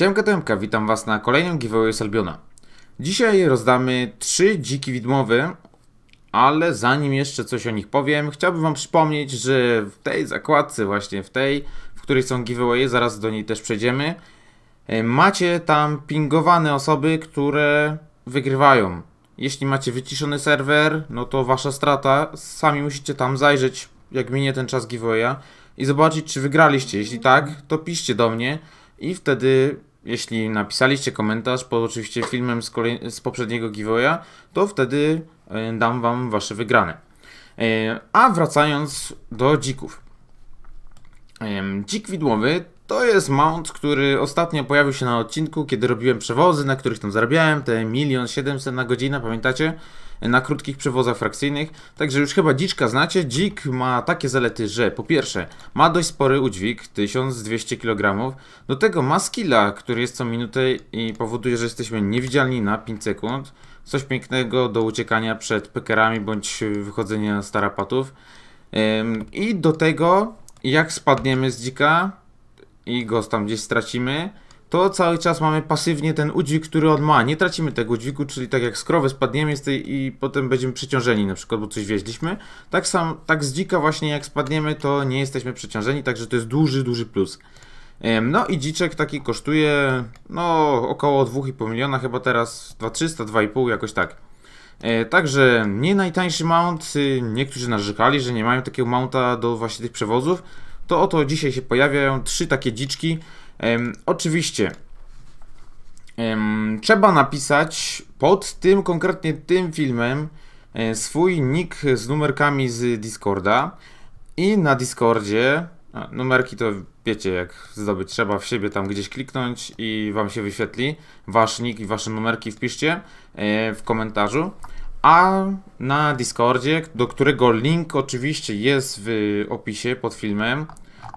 Siemka Temka, witam Was na kolejnym giveaway z Albiona. Dzisiaj rozdamy trzy dziki widmowe, ale zanim jeszcze coś o nich powiem, chciałbym Wam przypomnieć, że w tej zakładce, właśnie w tej, w której są giveawaye, zaraz do niej też przejdziemy, e, macie tam pingowane osoby, które wygrywają. Jeśli macie wyciszony serwer, no to Wasza strata, sami musicie tam zajrzeć, jak minie ten czas giveawaya i zobaczyć, czy wygraliście. Jeśli tak, to piszcie do mnie i wtedy jeśli napisaliście komentarz pod oczywiście filmem z, z poprzedniego giveawaya, to wtedy e, dam wam wasze wygrane. E, a wracając do dzików. Dzik widłowy to jest mount, który ostatnio pojawił się na odcinku, kiedy robiłem przewozy, na których tam zarabiałem, te 1 700 na godzinę, pamiętacie? Na krótkich przewozach frakcyjnych. Także już chyba dziczka znacie. Dzik ma takie zalety, że po pierwsze ma dość spory udźwig, 1200 kg. Do tego ma skilla, który jest co minutę i powoduje, że jesteśmy niewidzialni na 5 sekund. Coś pięknego do uciekania przed pekerami bądź wychodzenia z tarapatów. I do tego, jak spadniemy z dzika, i go tam gdzieś stracimy, to cały czas mamy pasywnie ten udźwig, który on ma. Nie tracimy tego udźwigu, czyli tak jak z krowy spadniemy z tej i potem będziemy przeciążeni na przykład, bo coś wieźliśmy. Tak, sam, tak z dzika właśnie jak spadniemy, to nie jesteśmy przeciążeni, także to jest duży, duży plus. No i dziczek taki kosztuje no około 2,5 miliona, chyba teraz 2,300, 2,5 jakoś tak. E, także nie najtańszy mount, y, niektórzy narzekali, że nie mają takiego mounta do właśnie tych przewozów to oto dzisiaj się pojawiają trzy takie dziczki. oczywiście trzeba napisać pod tym, konkretnie tym filmem e, swój nick z numerkami z Discorda i na Discordzie a, numerki to wiecie jak zdobyć, trzeba w siebie tam gdzieś kliknąć i wam się wyświetli wasz nick i wasze numerki wpiszcie e, w komentarzu. A na Discordzie, do którego link oczywiście jest w opisie pod filmem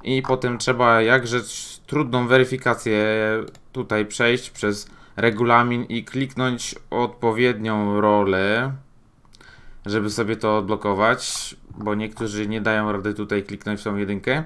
i potem trzeba jak rzecz trudną weryfikację tutaj przejść przez regulamin i kliknąć odpowiednią rolę, żeby sobie to odblokować, bo niektórzy nie dają rady tutaj kliknąć w tą jedynkę.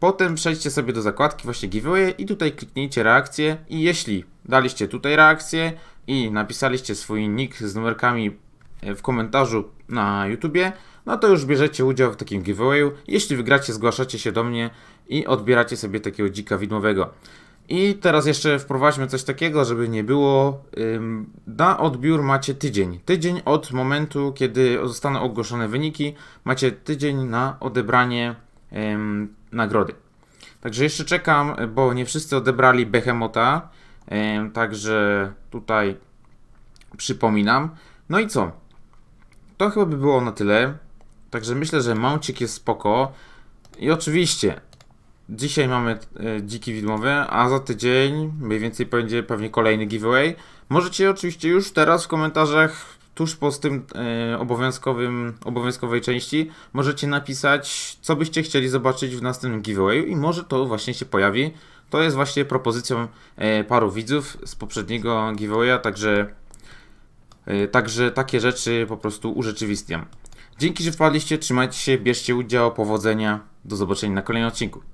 Potem przejdźcie sobie do zakładki właśnie giveaway i tutaj kliknijcie reakcję i jeśli daliście tutaj reakcję, i napisaliście swój nick z numerkami e, w komentarzu na YouTubie, no to już bierzecie udział w takim giveawayu. Jeśli wygracie, zgłaszacie się do mnie i odbieracie sobie takiego dzika widmowego. I teraz jeszcze wprowadźmy coś takiego, żeby nie było. Na odbiór macie tydzień. Tydzień od momentu, kiedy zostaną ogłoszone wyniki, macie tydzień na odebranie nagrody. Także jeszcze czekam, bo nie wszyscy odebrali Behemota. Także tutaj przypominam. No i co? To chyba by było na tyle. Także myślę, że małcik jest spoko. I oczywiście dzisiaj mamy e, dziki widmowy, a za tydzień mniej więcej będzie pewnie kolejny giveaway. Możecie oczywiście już teraz w komentarzach tuż po tym e, obowiązkowym, obowiązkowej części możecie napisać, co byście chcieli zobaczyć w następnym giveawayu i może to właśnie się pojawi. To jest właśnie propozycją e, paru widzów z poprzedniego giveawaya, także, e, także takie rzeczy po prostu urzeczywistniam. Dzięki, że wpadliście, trzymajcie się, bierzcie udział, powodzenia, do zobaczenia na kolejnym odcinku.